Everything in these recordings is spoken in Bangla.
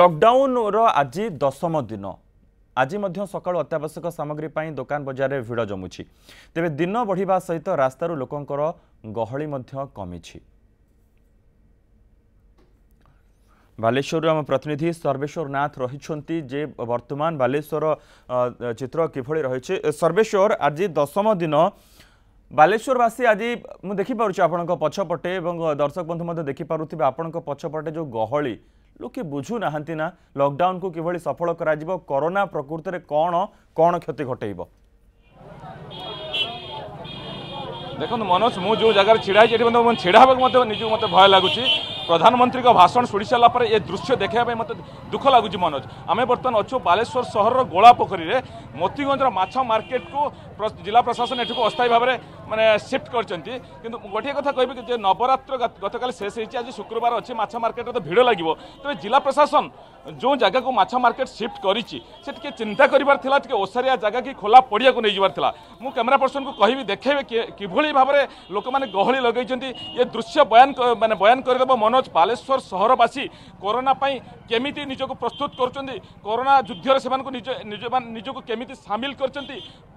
ଲକ୍ଡାଉନ୍ର ଆଜି ଦଶମ ଦିନ ଆଜି ମଧ୍ୟ ସକାଳୁ ଅତ୍ୟାବଶ୍ୟକ ସାମଗ୍ରୀ ପାଇଁ ଦୋକାନ ବଜାରରେ ଭିଡ଼ ଜମୁଛି ତେବେ ଦିନ ବଢ଼ିବା ସହିତ ରାସ୍ତାରୁ ଲୋକଙ୍କର ଗହଳି ମଧ୍ୟ କମିଛି ବାଲେଶ୍ୱରରୁ ଆମ ପ୍ରତିନିଧି ସର୍ବେଶ୍ୱର ନାଥ ରହିଛନ୍ତି ଯେ ବର୍ତ୍ତମାନ ବାଲେଶ୍ୱର ଚିତ୍ର କିଭଳି ରହିଛି ସର୍ବେଶ୍ୱର ଆଜି ଦଶମ ଦିନ ବାଲେଶ୍ୱରବାସୀ ଆଜି ମୁଁ ଦେଖିପାରୁଛି ଆପଣଙ୍କ ପଛପଟେ ଏବଂ ଦର୍ଶକ ବନ୍ଧୁ ମଧ୍ୟ ଦେଖିପାରୁଥିବେ ଆପଣଙ୍କ ପଛପଟେ ଯେଉଁ ଗହଳି ଲୋକେ ବୁଝୁନାହାନ୍ତି ନା ଲକ୍ଡାଉନ୍କୁ କିଭଳି ସଫଳ କରାଯିବ କରୋନା ପ୍ରକୃତରେ କ'ଣ କ'ଣ କ୍ଷତି ଘଟେଇବ ଦେଖନ୍ତୁ ମନୋଜ ମୁଁ ଯେଉଁ ଜାଗାରେ ଛିଡ଼ା ହେଇଛି ଏଠି ମଧ୍ୟ ଛିଡ଼ା ହେବାକୁ ମଧ୍ୟ ନିଜକୁ ମୋତେ ଭୟ ଲାଗୁଛି প্রধানমন্ত্রীক ভাষণ শুনে সারা পরে এ দৃশ্য দেখা মতো দুঃখ লাগুଛି মনোজ আমি বর্তমান অছু বালেশ্বর সহরর গোলাপোখরী মতিগঞ্জর মাছ মার্কেট কু জেলা প্রশাসন এটি অস্থায়ী ভাবে মানে সিফট করছেন কিন্তু গোটিয়ে কথা কবি যে নবরাত্র গতকাল শেষ হয়েছে আজ শুক্রবার অছে মাছ মার্কেটে তো ভিড় লাগবে তবে জেলা প্রশাসন যে জায়গাকে মাছ মার্কেট সিফট করেছি সে টিকি চিন্তা করবার লা টিকি ওসারিয়া জায়গা কি খোলা পড়িয়া নিয়ে যাবার লা মু ক্যামেরা পর্সন কু কবি দেখবে কিভাবে লোক মানে গহলি লগাইছেন এ দৃশ্য বয়ান মানে বয়ান করে দেব মনোজ মনোজ বালেশ্বর সহরবাসী করোনা পাই কেমিতি নিজকে প্রস্তুত করছেন করোনা যুদ্ধের সে নিজকে কেমিতি সামিল করছেন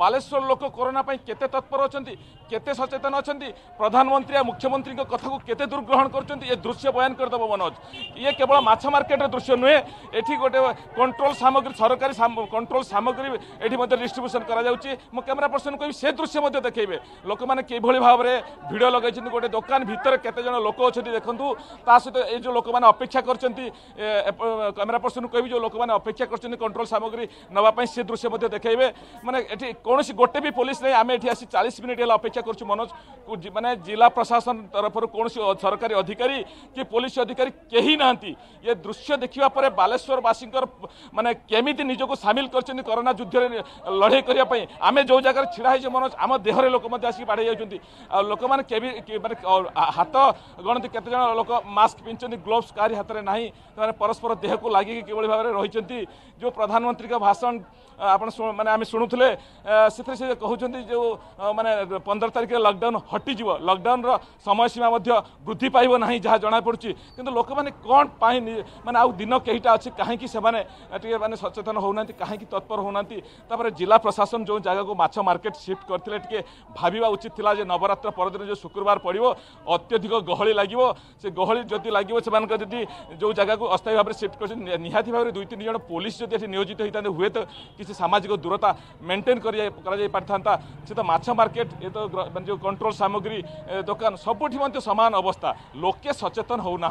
বালেশ্বর লোক করোনা পাই কেতে তৎপর অনেক কেতে সচেতন অনেক প্রধানমন্ত্রী আর মুখ্যমন্ত্রী কথা কেতে দুর্গ্রহণ করছেন এ দৃশ্য বয়ান করেদেব মনোজ ইয়ে কেবল মাছ মার্কেটের দৃশ্য নুহে এটি গোটে কন্ট্রোল সামগ্রী সরকারি কন্ট্রোল সামগ্রী এটি মধ্যে ডিস্ট্রিব্যুশন করা যাচ্ছে মো ক্যামেরা পর্সন কবি সে দৃশ্য মধ্যে দেখাইবে লোক মানে কিভাবে ভাবে ভিড় লগাই গোটে দোকান ভিতরে কেতজন লোক অনেক দেখুন ତା ସହିତ ଏ ଯେଉଁ ଲୋକମାନେ ଅପେକ୍ଷା କରିଛନ୍ତି କ୍ୟାମେରା ପର୍ସନକୁ କହିବି ଯେଉଁ ଲୋକମାନେ ଅପେକ୍ଷା କରିଛନ୍ତି କଣ୍ଟ୍ରୋଲ ସାମଗ୍ରୀ ନେବା ପାଇଁ ସେ ଦୃଶ୍ୟ ମଧ୍ୟ ଦେଖାଇବେ ମାନେ ଏଠି କୌଣସି ଗୋଟେ ବି ପୋଲିସ ନାହିଁ ଆମେ ଏଠି ଆସି ଚାଳିଶ ମିନିଟ୍ ହେଲା ଅପେକ୍ଷା କରୁଛୁ ମନୋଜ ମାନେ ଜିଲ୍ଲା ପ୍ରଶାସନ ତରଫରୁ କୌଣସି ସରକାରୀ ଅଧିକାରୀ କି ପୋଲିସ ଅଧିକାରୀ କେହି ନାହାନ୍ତି ଏ ଦୃଶ୍ୟ ଦେଖିବା ପରେ ବାଲେଶ୍ୱରବାସୀଙ୍କର ମାନେ କେମିତି ନିଜକୁ ସାମିଲ କରିଛନ୍ତି କରୋନା ଯୁଦ୍ଧରେ ଲଢ଼େଇ କରିବା ପାଇଁ ଆମେ ଯେଉଁ ଜାଗାରେ ଛିଡ଼ା ହେଇଛେ ମନୋଜ ଆମ ଦେହରେ ଲୋକ ମଧ୍ୟ ଆସିକି ବାଡ଼େଇ ଯାଉଛନ୍ତି ଆଉ ଲୋକମାନେ କେବି ମାନେ ହାତ ଗଣତି କେତେଜଣ ଲୋକ मस्क पिंधुच्च ग्लोवस कारी हाथ में ना तो परस्पर देह को लगिक कि भाव में रही जो प्रधानमंत्री का भाषण आप मैंने आम शुणुले से कहते जो मैंने पंद्रह तारीख लकडाउन हटिज लकडाउन रय सीमा वृद्धि पावना जहाँ जनापड़ी कि लोक मैंने कौन पाई मैंने आज दिन कईटा अच्छे कहीं मैंने सचेतन होना कहीं तत्पर होना जिला प्रशासन जो जगह को मछ मार्केट सिफ्ट करते टे भाव उचित नवरत्र पर शुक्रवार पड़ो अत्यधिक गहली लगे से गहली যদি লাগবে সে যদি যে জায়গাকে অস্থায়ী ভাবে সিফট করছেন নিহতি ভাবে দুই তিন জন পুলিশ যদি এটি নিয়োজিত হয়ে থাকে হুয়েত কিছু সামাজিক দূরতা মেন্টেন করা পারিথা সে তো মাছ মার্কেট এ তো মানে যে কন্ট্রোল সামগ্রী দোকান সবুঠি মধ্যে সমান অবস্থা লোকে সচেতন হো না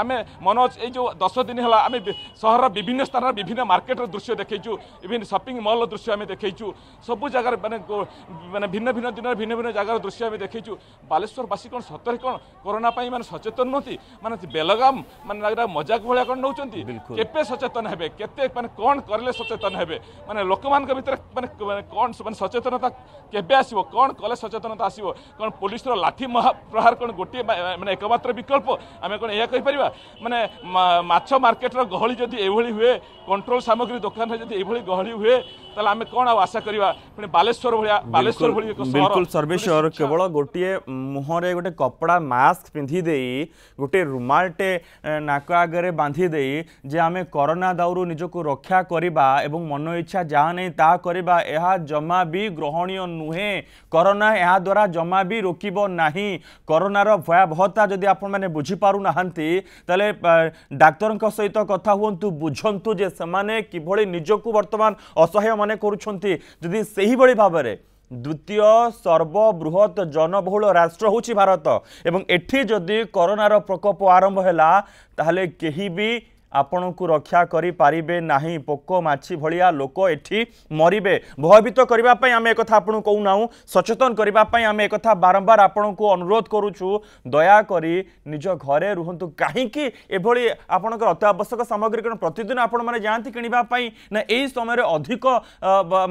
আমি মনোজ এই যে দশ দিন হল আমি সহর বিভিন্ন স্থানের বিভিন্ন মার্কেটর দৃশ্য দেখেছু বিভিন্ন সপিং মল দৃশ্য আমি দেখেছু সবু জায়গার মানে মানে ভিন্ন ভিন্ন দিনের ভিন্ন ভিন্ন জায়গার দৃশ্য আমি দেখেছু বালেশ্বরবাসী কোণ সতরে কোণ করোনা মানে সচেতন নতি মানে বেলগাম মানে এটা মজাক ভাগ কম নৌ কেবে সচেতন হবে কেতে মানে কম করলে সচেতন হবে মানে লোক ভিতরে মানে কম মানে সচেতনতা কেবে আসব কম কলে সচেতনতা আসব কারণ পুলিশর লাঠি প্রহার কোণ গোটিয়ে মানে একমাত্র বিকল্প আমি কোণ এয়া কইপার মানে মাছ মার্কেটর গহলি যদি এইভাবে হুয়ে কন্ট্রোল সামগ্রী দোকানে যদি এইভাবে গহলি হুয়ে তাহলে আমি কোণ আশা করা পুঁ বালেশ্বর ভাগ বালেশ্বর ভাগ বিলকুল সর্বেশ্বর কেবল গোটিয়ে মুহরে গোটে কপড়া মাস্ক পিঁধি দেই গোটে ରୁମାଲଟେ ନାକ ଆଗରେ ବାନ୍ଧି ଦେଇ ଯେ ଆମେ କରୋନା ଦାଉରୁ ନିଜକୁ ରକ୍ଷା କରିବା ଏବଂ ମନ ଇଚ୍ଛା ଯାହା ନାହିଁ ତାହା କରିବା ଏହା ଜମା ବି ଗ୍ରହଣୀୟ ନୁହେଁ କରୋନା ଏହାଦ୍ୱାରା ଜମା ବି ରୋକିବ ନାହିଁ କରୋନାର ଭୟାବହତା ଯଦି ଆପଣମାନେ ବୁଝିପାରୁନାହାନ୍ତି ତାହେଲେ ଡାକ୍ତରଙ୍କ ସହିତ କଥା ହୁଅନ୍ତୁ ବୁଝନ୍ତୁ ଯେ ସେମାନେ କିଭଳି ନିଜକୁ ବର୍ତ୍ତମାନ ଅସହାୟ ମନେ କରୁଛନ୍ତି ଯଦି ସେହିଭଳି ଭାବରେ দ্বিতীয় সর্ববৃহৎ জনবহুল রাষ্ট্র হচ্ছে ভারত এবং এটি যদি করোনার প্রকোপ আরম্ভ হল তাহলে কেহি ଆପଣଙ୍କୁ ରକ୍ଷା କରିପାରିବେ ନାହିଁ ପୋକ ମାଛି ଭଳିଆ ଲୋକ ଏଠି ମରିବେ ଭୟଭୀତ କରିବା ପାଇଁ ଆମେ ଏକଥା ଆପଣଙ୍କୁ କହୁନାହୁଁ ସଚେତନ କରିବା ପାଇଁ ଆମେ ଏକଥା ବାରମ୍ବାର ଆପଣଙ୍କୁ ଅନୁରୋଧ କରୁଛୁ ଦୟାକରି ନିଜ ଘରେ ରୁହନ୍ତୁ କାହିଁକି ଏଭଳି ଆପଣଙ୍କର ଅତ୍ୟାବଶ୍ୟକ ସାମଗ୍ରୀ କାରଣ ପ୍ରତିଦିନ ଆପଣମାନେ ଯାଆନ୍ତି କିଣିବା ପାଇଁ ନା ଏହି ସମୟରେ ଅଧିକ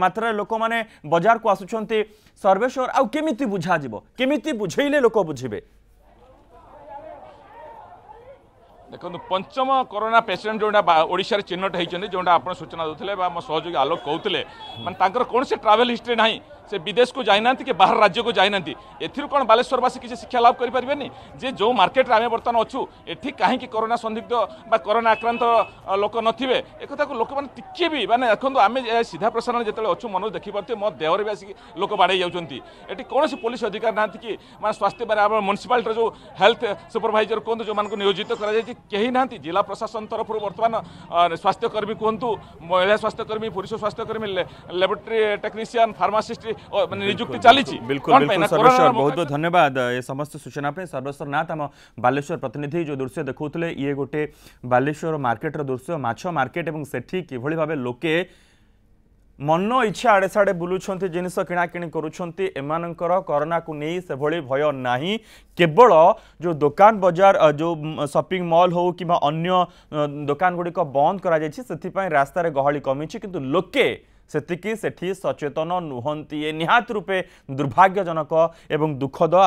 ମାତ୍ରାରେ ଲୋକମାନେ ବଜାରକୁ ଆସୁଛନ୍ତି ସର୍ବେଶ୍ୱର ଆଉ କେମିତି ବୁଝାଯିବ କେମିତି ବୁଝେଇଲେ ଲୋକ ବୁଝିବେ ଦେଖନ୍ତୁ ପଞ୍ଚମ କରୋନା ପେସେଣ୍ଟ ଯେଉଁଟା ଓଡ଼ିଶାରେ ଚିହ୍ନଟ ହେଇଛନ୍ତି ଯେଉଁଟା ଆପଣ ସୂଚନା ଦେଉଥିଲେ ବା ଆମ ସହଯୋଗୀ ଆଲୋକ କହୁଥିଲେ ମାନେ ତାଙ୍କର କୌଣସି ଟ୍ରାଭେଲ୍ ହିଷ୍ଟ୍ରି ନାହିଁ से विदेश को जाई कि बाहर राज्य को जाई एथर कौन बालेश्वरवासी किसी शिक्षा लाभ करें जे जो मार्केट आम बर्तमान अच्छू ये कहीं करोना संदिग्ध बा करोना आक्रांत लोक नए एक लोक मैंने टिके भी मैंने देखो आम सीधा प्रसारण जो अच्छा मनोज देखिपारे मो देह भी आसिक लोक बाड़े जाती कौन पुलिस अधिकार ना कि मैं स्वास्थ्य बारे म्यूनिशिपाल जो हेल्थ सुपरभाइजर कहुत जो मैं नियोजित करा जिला प्रशासन तरफ बर्तमान स्वास्थ्यकर्मी कहतु महिला स्वास्थ्यकर्मी पुरुष स्वास्थ्यकर्मी लेबोरेटरी टेक्नीसीय फार्मासीस्ट ନିଯୁକ୍ତି ଚାଲିଛି ବିଲକୁଲ ସର୍ବେଶ୍ୱର ବହୁତ ବହୁତ ଧନ୍ୟବାଦ ଏ ସମସ୍ତ ସୂଚନା ପାଇଁ ସର୍ବେଶ୍ୱର ନାଥ ଆମ ବାଲେଶ୍ୱର ପ୍ରତିନିଧି ଯେଉଁ ଦୃଶ୍ୟ ଦେଖାଉଥିଲେ ଇଏ ଗୋଟେ ବାଲେଶ୍ୱର ମାର୍କେଟର ଦୃଶ୍ୟ ମାଛ ମାର୍କେଟ ଏବଂ ସେଠି କିଭଳି ଭାବେ ଲୋକେ মন ইচ্ছা আড়ে সাড়ে বুলুছেন জিনিস কিণাকিণি করছেন এমানকর করোনাকু নেই সেভাবে ভয় না কেবল যে দোকান বজার যে সপিং মল হো কিংবা অন্য দোকানগুড়ি বন্ধ করা যাই সেপাই রাস্তায় গহলি কমিছে কিন্তু লোকে ସେତିକି ସେଠି ସଚେତନ ନୁହନ୍ତି ଏ ନିହାତି ରୂପେ ଦୁର୍ଭାଗ୍ୟଜନକ ଏବଂ ଦୁଃଖଦ